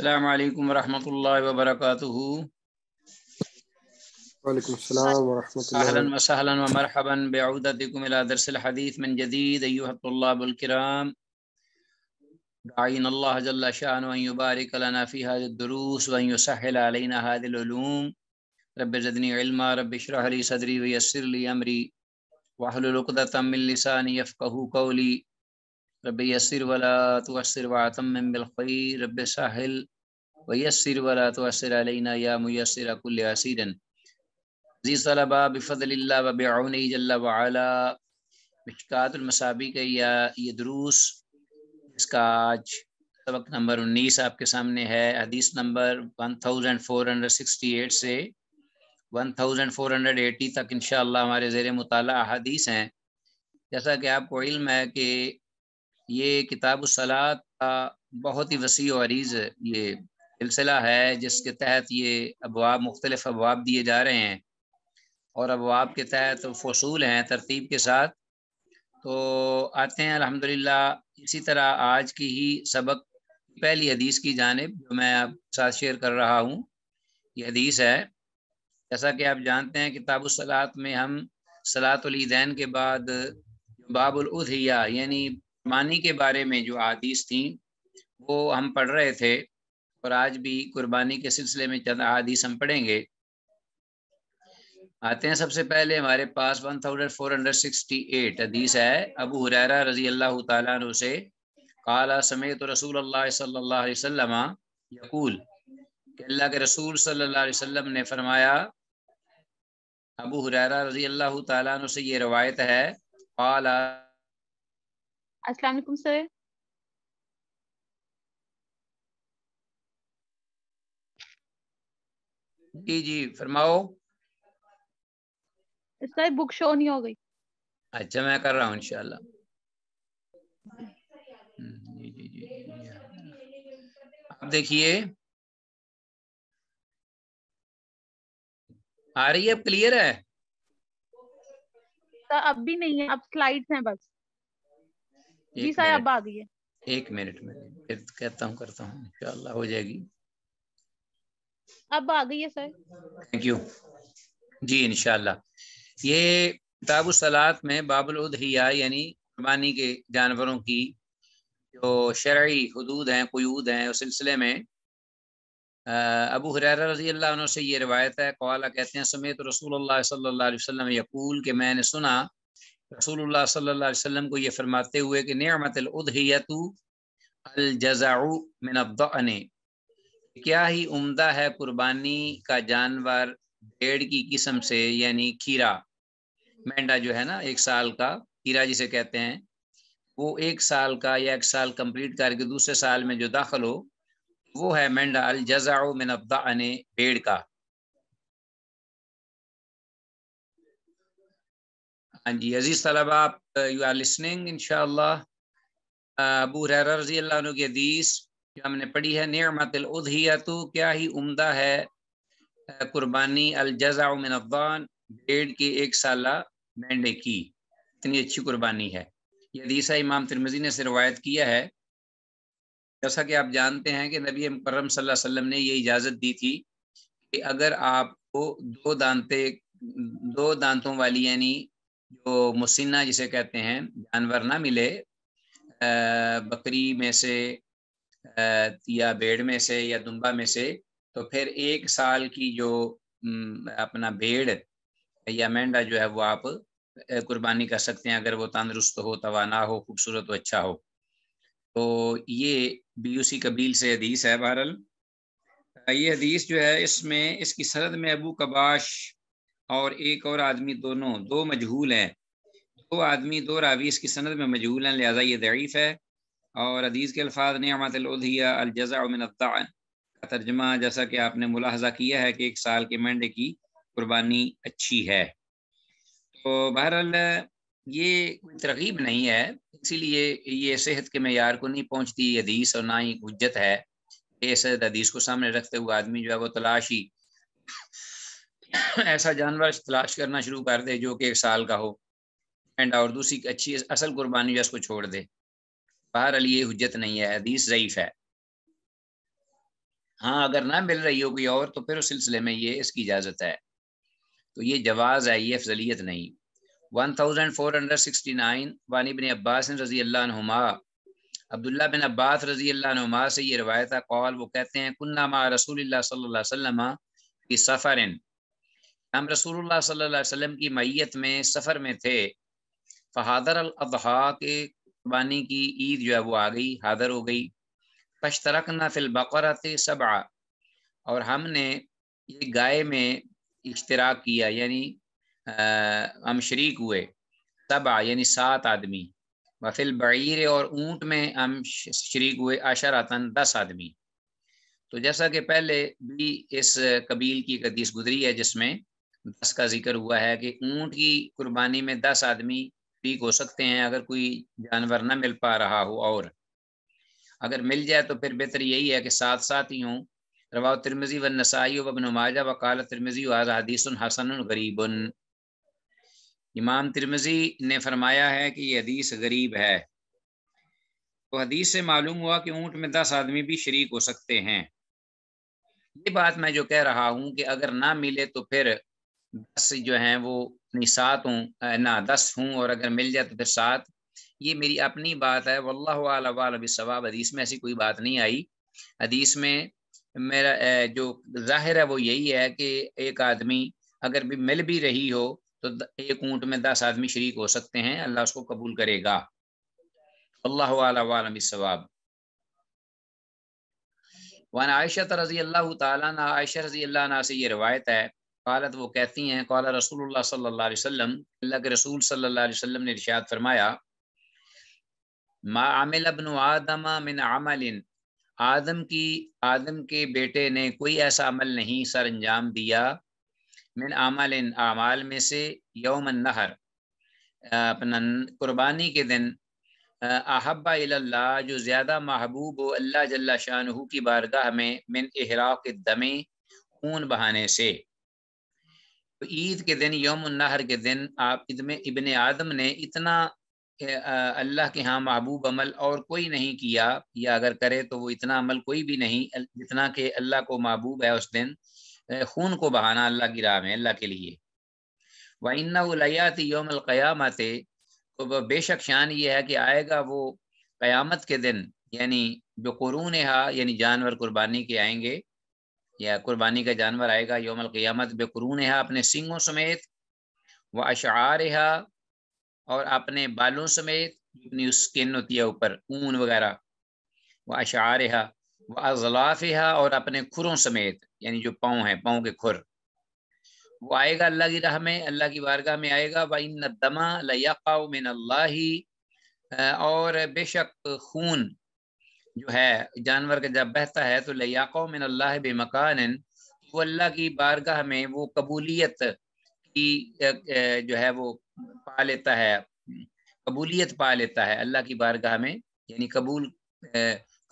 السلام عليكم ورحمة الله وبركاته وعليكم السلام ورحمة الله أهلا وسهلا ومرحبا بعودتكم إلى درس الحديث من جديد أيها الطلاب الكرام دعينا الله جل شأنه أن يبارك لنا في هذه الدروس وأن يسهل علينا هذه العلوم رب زدني علما رب اشرح لي صدري ويسر لي أمري واحلل عقدة من لساني يفقه قولي رب یسر ولا توسر وعتم بالخیر رب ساحل ویسر ولا توسر علینا یا میسر کل عسیر زی صلبہ بفضل اللہ و بعون جل وعلا مشکات المسابی کے یا یہ دروس اس کا آج سبق نمبر انیس آپ کے سامنے ہے حدیث نمبر 1468 سے 1480 تک انشاءاللہ ہمارے زیر مطالعہ حدیث ہیں جیسا کہ آپ کو علم ہے کہ یہ کتاب الصلاط کا بہت ہی وسیع و عریض یہ سلسلہ ہے جس کے تحت یہ ابواب مختلف ابواب دیے جا رہے ہیں اور ابواب کے تحت فصول ہیں ترتیب کے ساتھ تو آتے ہیں الحمد اسی طرح آج کی ہی سبق پہلی حدیث کی جانب جو میں آپ کے ساتھ شیئر کر رہا ہوں یہ حدیث ہے جیسا کہ آپ جانتے ہیں کتاب الصلاط میں ہم صلاحت العیدین کے بعد باب العدیہ یعنی قربانی کے بارے میں جو عادیث تھیں وہ ہم پڑھ رہے تھے اور آج بھی قربانی کے سلسلے میں چند عادیث ہم پڑھیں گے آتے ہیں سب سے پہلے ہمارے پاس 1468 حدیث ہے ابو حریرہ رضی اللہ تعالیٰ عنہ سے قال سمیت رسول اللہ صلی اللہ علیہ وسلم یقول کہ اللہ کے رسول صلی اللہ علیہ وسلم نے فرمایا ابو حریرہ رضی اللہ تعالیٰ عنہ سے یہ روایت ہے قال السلام علیکم سر جی جی فرماؤ سر بک شو نہیں ہو گئی اچھا میں کر رہا ہوں انشاءاللہ جی جی جی, جی،, جی، آپ دیکھیے آ رہی ہے اب کلیئر ہے اب بھی نہیں ہے اب سلائیڈ ہیں بس ایک منٹ میں جی، الصلاط میں باب ادیا یعنی قربانی کے جانوروں کی جو شرعی حدود ہیں قیود ہیں اس سلسلے میں ابو حریر رضی اللہ عنہ سے یہ روایت ہے قوالہ کہتے ہیں سمیت رسول اللہ صلی اللہ علیہ وسلم یقول کہ میں نے سنا رسول اللہ صلی اللہ علیہ وسلم کو یہ فرماتے ہوئے کہ نعمت الجزاء من انے کیا ہی عمدہ ہے قربانی کا جانور بھیڑ کی قسم سے یعنی کھیرا مینڈا جو ہے نا ایک سال کا کھیرا جسے کہتے ہیں وہ ایک سال کا یا ایک سال کمپلیٹ کر کے دوسرے سال میں جو داخل ہو وہ ہے مینڈا الجزاء من ابدا انے کا ہاں جی عزیز طلبہ آپ یو آر لسننگ ان شاء اللہ ابو نے پڑھی ہے کیا ہی عمدہ ہے قربانی من ایک سالہ کی اتنی اچھی قربانی ہے یہ حدیثہ امام ترمزی نے سے روایت کیا ہے جیسا کہ آپ جانتے ہیں کہ نبی مکرم صلی اللہ علیہ وسلم نے یہ اجازت دی تھی کہ اگر آپ کو دو دانتے دو دانتوں والی یعنی جو مسنہ جسے کہتے ہیں جانور نہ ملے بکری میں سے یا بیڑ میں سے یا دمبا میں سے تو پھر ایک سال کی جو اپنا بھیڑ یا مینڈا جو ہے وہ آپ قربانی کر سکتے ہیں اگر وہ تندرست ہو توانا ہو خوبصورت و اچھا ہو تو یہ بی سی قبیل سے حدیث ہے بہرحال یہ حدیث جو ہے اس میں اس کی سرد میں ابو کباش اور ایک اور آدمی دونوں دو مجہول ہیں دو آدمی دو راوی اس کی سند میں مجہول ہیں لہذا یہ ضعیف ہے اور حدیث کے الفاظ نعمت الجزا من الطعن کا ترجمہ جیسا کہ آپ نے ملاحظہ کیا ہے کہ ایک سال کے منڈے کی قربانی اچھی ہے تو بہرحال یہ کوئی ترغیب نہیں ہے اسی لیے یہ صحت کے معیار کو نہیں پہنچتی حدیث اور نہ ہی حجت ہے یہ حدیث کو سامنے رکھتے ہوئے آدمی جو ہے وہ تلاشی ایسا جانور تلاش کرنا شروع کر دے جو کہ ایک سال کا ہو اینڈ اور دوسری اچھی اصل قربانی جو اس کو چھوڑ دے باہر علی حجت نہیں ہے حدیث ضعیف ہے ہاں اگر نہ مل رہی ہو کوئی اور تو پھر اس سلسلے میں یہ اس کی اجازت ہے تو یہ جواز ہے یہ افضلیت نہیں one thousand four hundred sixty nine وانی بن عباس رضی اللہ عنہما عبداللہ بن عباس رضی اللہ عنہما سے یہ روایت ہے قول وہ کہتے ہیں کنہ ما رسول اللہ صلی اللہ علیہ وسلم کی سفرن ہم رسول اللہ صلی اللہ علیہ وسلم کی میت میں سفر میں تھے فہادر الحا کے قربانی کی عید جو ہے وہ آ گئی حاضر ہو گئی کشترک نہ فلبقر تھے اور ہم نے یہ گائے میں اشتراک کیا یعنی ہم شریک ہوئے تب یعنی سات آدمی وفل بعیر اور اونٹ میں ہم شریک ہوئے عاشٰتاً دس آدمی تو جیسا کہ پہلے بھی اس قبیل کی حدیث گزری ہے جس میں دس کا ذکر ہوا ہے کہ اونٹ کی قربانی میں دس آدمی ٹھیک ہو سکتے ہیں اگر کوئی جانور نہ مل پا رہا ہو اور اگر مل جائے تو پھر بہتر یہی ہے کہ ساتھ ساتھ ہی ہوں روا ترمزی و نسائی و نماجہ و کالت حدیث الحسن غریب امام ترمزی نے فرمایا ہے کہ یہ حدیث غریب ہے تو حدیث سے معلوم ہوا کہ اونٹ میں دس آدمی بھی شریک ہو سکتے ہیں یہ بات میں جو کہہ رہا ہوں کہ اگر نہ ملے تو پھر دس جو ہیں وہ سات ہوں نہ دس ہوں اور اگر مل جائے تو پھر سات یہ میری اپنی بات ہے اللہ علیہ ثواب حدیث میں ایسی کوئی بات نہیں آئی حدیث میں میرا جو ظاہر ہے وہ یہی ہے کہ ایک آدمی اگر بھی مل بھی رہی ہو تو ایک اونٹ میں دس آدمی شریک ہو سکتے ہیں اللہ اس کو قبول کرے گا اللہ علیہ ثواب وان عائشہ رضی اللہ تعالیٰ عائشہ رضی اللہ عنہ سے یہ روایت ہے قالت وہ کہتی ہیں قال رسول اللہ صلی اللہ علیہ وسلم اللہ کے رسول صلی اللہ علیہ وسلم نے ارشاد فرمایا ما عمل ابن آدم من عمل آدم کی آدم کے بیٹے نے کوئی ایسا عمل نہیں سر انجام دیا من عمل اعمال میں سے یوم النہر اپنا قربانی کے دن احبا اللہ جو زیادہ محبوب و اللہ جل شاہ کی بارگاہ میں من احراق دمیں خون بہانے سے تو عید کے دن یوم النہر کے دن آپ ابن ابن آدم نے اتنا اللہ کے ہاں محبوب عمل اور کوئی نہیں کیا یا اگر کرے تو وہ اتنا عمل کوئی بھی نہیں جتنا کہ اللہ کو محبوب ہے اس دن خون کو بہانا اللہ کی راہ میں اللہ کے لیے و الیات یوم القیامت تو بے شک شان یہ ہے کہ آئے گا وہ قیامت کے دن یعنی جو قرون ہا یعنی جانور قربانی کے آئیں گے یا قربانی کا جانور آئے گا یوم القیامت بے قرون اپنے سنگوں سمیت وہ اشعار اور اپنے بالوں سمیت اپنی ہوتی ہے اوپر اون وغیرہ وہ اشعار وہ اضلاف اور اپنے کھروں سمیت یعنی جو پاؤں ہیں پاؤں کے کھر وہ آئے گا اللہ کی راہ میں اللہ کی بارگاہ میں آئے گا وہ ان دما القا من اللہ اور بے شک خون جو ہے جانور کا جب بہتا ہے تو لیاقو من اللہ بے مکان وہ اللہ کی بارگاہ میں وہ قبولیت کی جو ہے وہ پا لیتا ہے قبولیت پا لیتا ہے اللہ کی بارگاہ میں یعنی قبول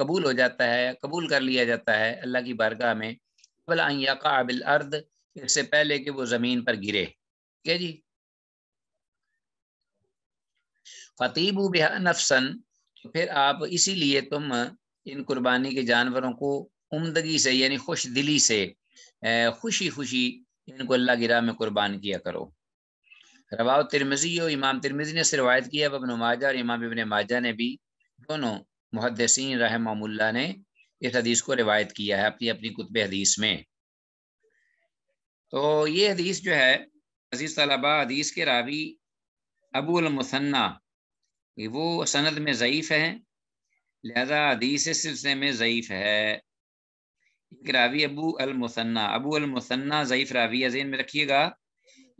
قبول ہو جاتا ہے قبول کر لیا جاتا ہے اللہ کی بارگاہ میں قبل قابل ارد اس سے پہلے کہ وہ زمین پر گرے ٹھیک ہے جی خطیب و نفسن تو پھر آپ اسی لیے تم ان قربانی کے جانوروں کو عمدگی سے یعنی خوش دلی سے خوشی خوشی ان کو اللہ گراہ میں قربان کیا کرو روا ترمزی اور امام ترمزی نے سے روایت کیا اب ابن ماجہ اور امام ابن ماجہ نے بھی دونوں محدثین رحم اللہ نے اس حدیث کو روایت کیا ہے اپنی اپنی کتب حدیث میں تو یہ حدیث جو ہے عزیز طلبہ حدیث کے راوی ابو المثنہ کہ وہ سند میں ضعیف ہے لہذا حدیث اس سلسلے میں ضعیف ہے ایک راوی ابو المثنہ ابو المثنہ ضعیف راوی ذہن میں رکھیے گا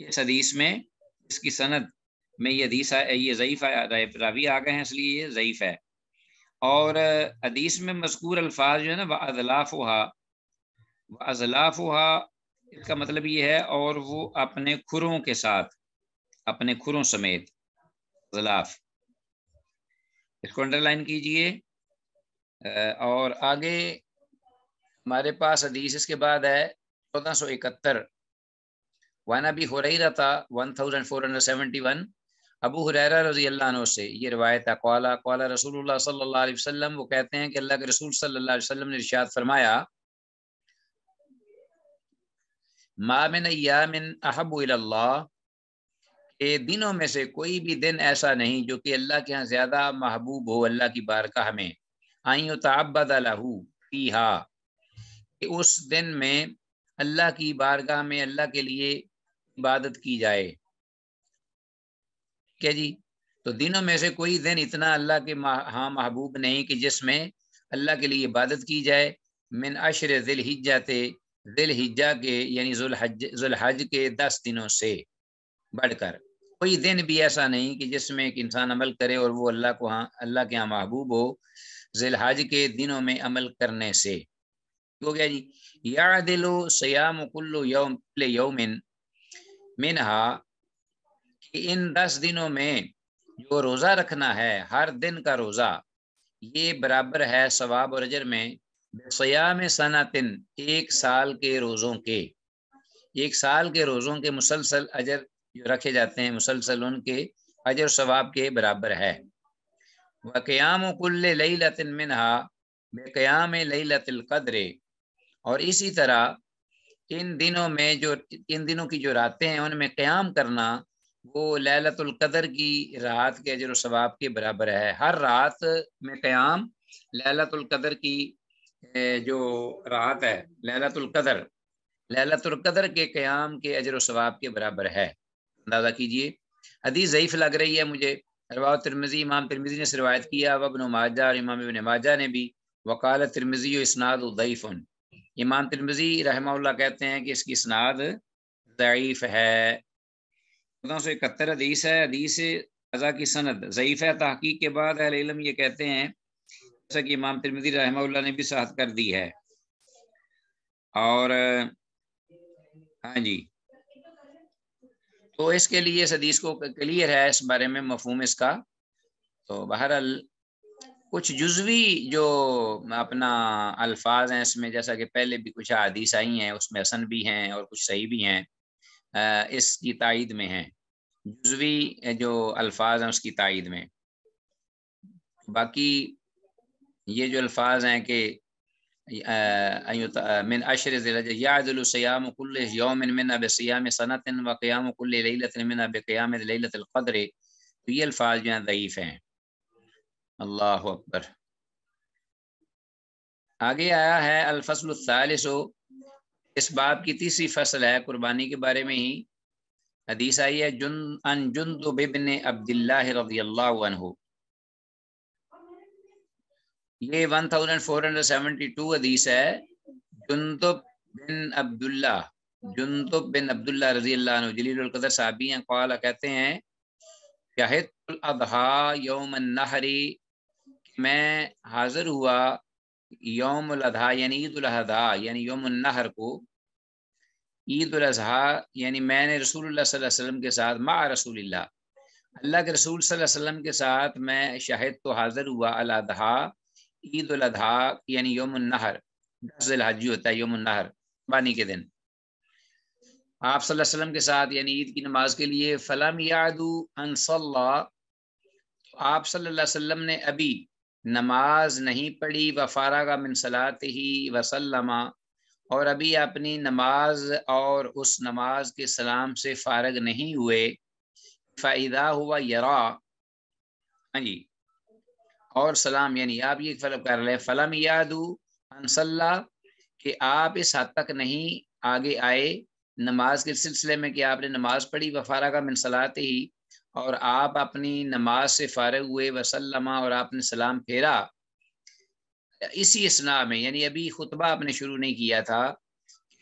اس حدیث میں اس کی سند میں یہ حدیث یہ ضعیف راوی آ گئے ہیں اس لیے یہ ضعیف ہے اور حدیث میں مذکور الفاظ جو ہے نا اضلاف ہوا وہ اضلاف ہوا اس کا مطلب یہ ہے اور وہ اپنے کھروں کے ساتھ اپنے کھروں سمیت اضلاف اس کو انڈر لائن کیجئے اور آگے ہمارے پاس حدیث اس کے بعد ہے چودہ سو اکہتر وانا بھی ہو رہی رہتا one seventy one Abu Hurairah رضی اللہ عنہ سے یہ روایت ہے قوالا رسول اللہ صلی اللہ علیہ وسلم وہ کہتے ہیں کہ اللہ کے رسول صلی اللہ علیہ وسلم نے رشاد فرمایا من ایام احب الا کہ دنوں میں سے کوئی بھی دن ایسا نہیں جو کہ اللہ کے ہاں زیادہ محبوب ہو اللہ کی بارکاہ میں آئیں تعبد الہ تی ہا اس دن میں اللہ کی بارگاہ میں اللہ کے لیے عبادت کی جائے کیا جی تو دنوں میں سے کوئی دن اتنا اللہ کے ہاں محبوب نہیں کہ جس میں اللہ کے لیے عبادت کی جائے من عشر ذل ہجا تھے ذل ہجا کے یعنی ذوالحج ذوالحج کے دس دنوں سے بڑھ کر کوئی دن بھی ایسا نہیں کہ جس میں ایک انسان عمل کرے اور وہ اللہ کو ہاں اللہ کے ہاں محبوب ہو ہوحاج کے دنوں میں عمل کرنے سے جی یا دل و سیام کلو یوم یومن منہا کہ ان دس دنوں میں جو روزہ رکھنا ہے ہر دن کا روزہ یہ برابر ہے ثواب اور اجر میں سیام صنعتن ایک سال کے روزوں کے ایک سال کے روزوں کے مسلسل اجر جو رکھے جاتے ہیں مسلسل ان کے اجر و ثواب کے برابر ہے وہ قیام و کل لئی لطن منہا بے قیام للت القدر اور اسی طرح ان دنوں میں جو ان دنوں کی جو راتیں ہیں ان میں قیام کرنا وہ للت القدر کی رات کے اجر و ثواب کے برابر ہے ہر رات میں قیام للت القدر کی جو رات ہے للت القدر للت القدر کے قیام کے اجر و ثواب کے برابر ہے اندازہ کیجئے حدیث ضعیف لگ رہی ہے مجھے روا ترمزی امام ترمزی نے روایت کیا ابن ماجہ اور امام ابن ماجہ نے بھی وکال ترمزی و اسناد و ضعیف امام ترمزی رحمہ اللہ کہتے ہیں کہ اس کی اسناد ضعیف ہے چودہ سو اکہتر حدیث ہے حدیث رضا کی سند ضعیف ہے تحقیق کے بعد اہل علم یہ کہتے ہیں جیسا کہ امام ترمزی رحمہ اللہ نے بھی ساتھ کر دی ہے اور ہاں جی تو اس کے لیے اس حدیث کو کلیئر ہے اس بارے میں مفہوم اس کا تو بہرحال کچھ جزوی جو اپنا الفاظ ہیں اس میں جیسا کہ پہلے بھی کچھ حدیث آئی ہیں اس میں حسن بھی ہیں اور کچھ صحیح بھی ہیں اس کی تائید میں ہیں جزوی جو الفاظ ہیں اس کی تائید میں باقی یہ جو الفاظ ہیں کہ من عشر ذی یعدل سیام کل یوم منہ بسیام سنت و قیام کل لیلت منہ بقیام لیلت القدر تو یہ الفاظ جو ہیں ضعیف ہیں اللہ اکبر آگے آیا ہے الفصل الثالث اس باب کی تیسری فصل ہے قربانی کے بارے میں ہی حدیث آئی ہے جن ان جندب ابن عبداللہ رضی اللہ عنہ یہ 1472 حدیث ہے جنتب جنتب بن بن عبداللہ عبداللہ رضی اللہ عنہ جلیل القدر صحابی ہیں ہے کہتے ہیں شاہد یوم النہری میں حاضر ہوا یوم الاضحیٰ یعنی عید الاحا یعنی یوم النہر کو عید الاضحی یعنی میں نے رسول اللہ صلی اللہ علیہ وسلم کے ساتھ مع رسول اللہ اللہ کے رسول صلی اللہ علیہ وسلم کے ساتھ میں شاہد تو حاضر ہوا اللہ عید الاضحیٰ یعنی یوم النہر دس الحجی ہوتا ہے یوم النہر بانی کے دن آپ صلی اللہ علیہ وسلم کے ساتھ یعنی عید کی نماز کے لیے فلم یادو اللہ آپ صلی اللہ علیہ وسلم نے ابھی نماز نہیں پڑھی وفارا کا منسلات ہی وسلم اور ابھی اپنی نماز اور اس نماز کے سلام سے فارغ نہیں ہوئے فائدہ ہوا یرا ہاں جی اور سلام یعنی آپ یہ فلم یاد کہ آپ اس حد تک نہیں آگے آئے نماز کے سلسلے میں کہ آپ نے نماز پڑھی وفارہ کا منسلاتے ہی اور آپ اپنی نماز سے فارغ ہوئے وسلمہ اور آپ نے سلام پھیرا اسی اسنا میں یعنی ابھی خطبہ آپ نے شروع نہیں کیا تھا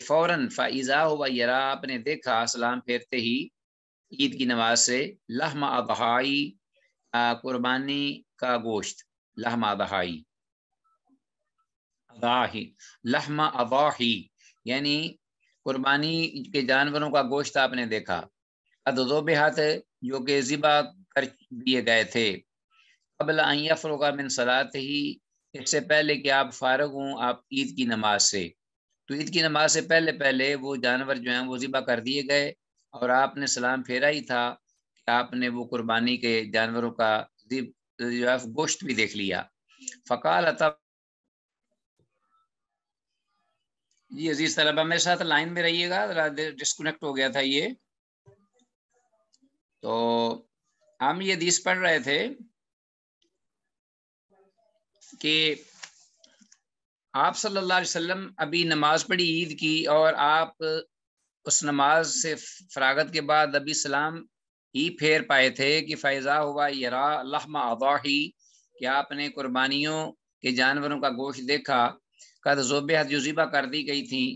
فوراً فائزہ ہوا یرا آپ نے دیکھا سلام پھیرتے ہی عید کی نماز سے لحمہ قربانی کا گوشت لہما دہائی اضاحی لہما اضاحی یعنی قربانی کے جانوروں کا گوشت آپ نے دیکھا بے ہاتھ جو کہ ذبح کر دیے گئے تھے قبل فروغ من منصلا ہی اس سے پہلے کہ آپ فارغ ہوں آپ عید کی نماز سے تو عید کی نماز سے پہلے پہلے وہ جانور جو ہیں وہ ذبح کر دیے گئے اور آپ نے سلام پھیرا ہی تھا آپ نے وہ قربانی کے جانوروں کا گوشت بھی دیکھ لیا فقال جی عزیز طلبہ میرے ساتھ لائن میں رہیے گا ڈسکنیکٹ ہو گیا تھا یہ تو ہم یہ دیس پڑھ رہے تھے کہ آپ صلی اللہ علیہ وسلم ابھی نماز پڑھی عید کی اور آپ اس نماز سے فراغت کے بعد ابھی سلام ہی پھیر پائے تھے کہ فیضا ہوا یرا لحم اضاحی کہ آپ نے قربانیوں کے جانوروں کا گوشت دیکھا قد ذوب یوزیبہ کر دی گئی تھیں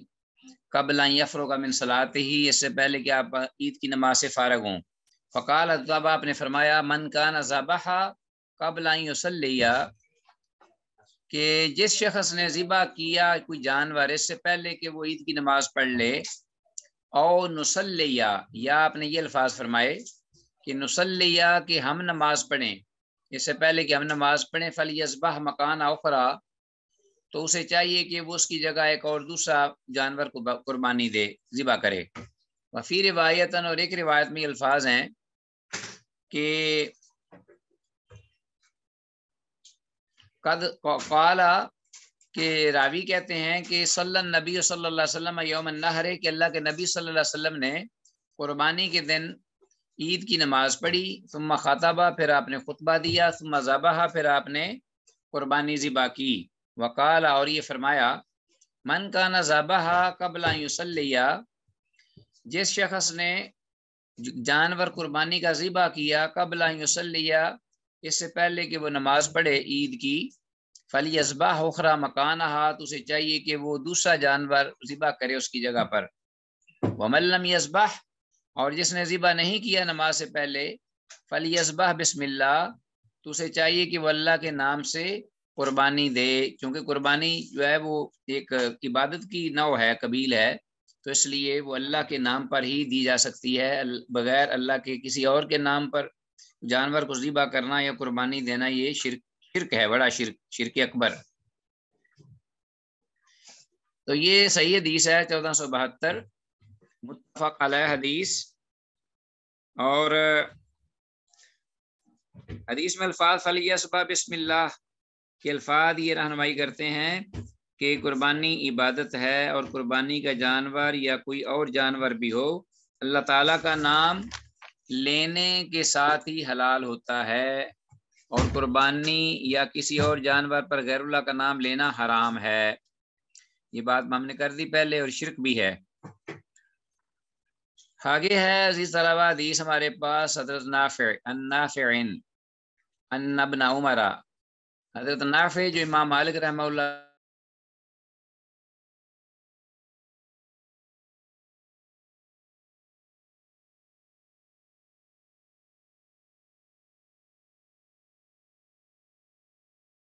یفرو کا منسلات ہی اس سے پہلے کہ آپ عید کی نماز سے فارغ ہوں فقال اطبا آپ نے فرمایا من کا قبل وسلیہ کہ جس شخص نے ذبح کیا کوئی جانور اس سے پہلے کہ وہ عید کی نماز پڑھ لے او نسلیہ یا آپ نے یہ الفاظ فرمائے کہ نسلیہ کہ ہم نماز پڑھیں اس سے پہلے کہ ہم نماز پڑھیں فلیز مکان اوخرا تو اسے چاہیے کہ وہ اس کی جگہ ایک اور دوسرا جانور کو قربانی دے ذبح کرے وفی روایت اور ایک روایت میں الفاظ ہیں کہ قد قالا کہ راوی کہتے ہیں کہ صلی اللہ نبی صلی اللہ علیہ وسلم یوم النہر کہ اللہ کے نبی صلی اللہ علیہ وسلم نے قربانی کے دن عید کی نماز پڑھی ثم خطبہ پھر آپ نے خطبہ دیا ثم ذبح پھر آپ نے قربانی ذبح کی وقال اور یہ فرمایا من کا نہ ذبح قبل یوسلیہ جس شخص نے جانور قربانی کا ذبح کیا قبل یوسلیہ اس سے پہلے کہ وہ نماز پڑھے عید کی فلی اسبا ہوخرا مکان تو اسے چاہیے کہ وہ دوسرا جانور ذبح کرے اس کی جگہ پر وہ ملم اور جس نے ذبح نہیں کیا نماز سے پہلے فلی اسبا بسم اللہ تو اسے چاہیے کہ وہ اللہ کے نام سے قربانی دے کیونکہ قربانی جو ہے وہ ایک عبادت کی نو ہے قبیل ہے تو اس لیے وہ اللہ کے نام پر ہی دی جا سکتی ہے بغیر اللہ کے کسی اور کے نام پر جانور کو ذبح کرنا یا قربانی دینا یہ شرک شرک ہے بڑا شرک شرک اکبر تو یہ صحیح حدیث ہے چودہ سو بہتر متفق علیہ حدیث اور حدیث میں الفاظ صبح بسم اللہ کے الفاظ یہ رہنمائی کرتے ہیں کہ قربانی عبادت ہے اور قربانی کا جانور یا کوئی اور جانور بھی ہو اللہ تعالیٰ کا نام لینے کے ساتھ ہی حلال ہوتا ہے اور قربانی یا کسی اور جانور پر غیر اللہ کا نام لینا حرام ہے یہ بات ہم نے کر دی پہلے اور شرک بھی ہے آگے ہے اسی طرح ہمارے پاس حضرت نافعین ان ابن عمرہ حضرت نافع جو امام مالک رحمہ اللہ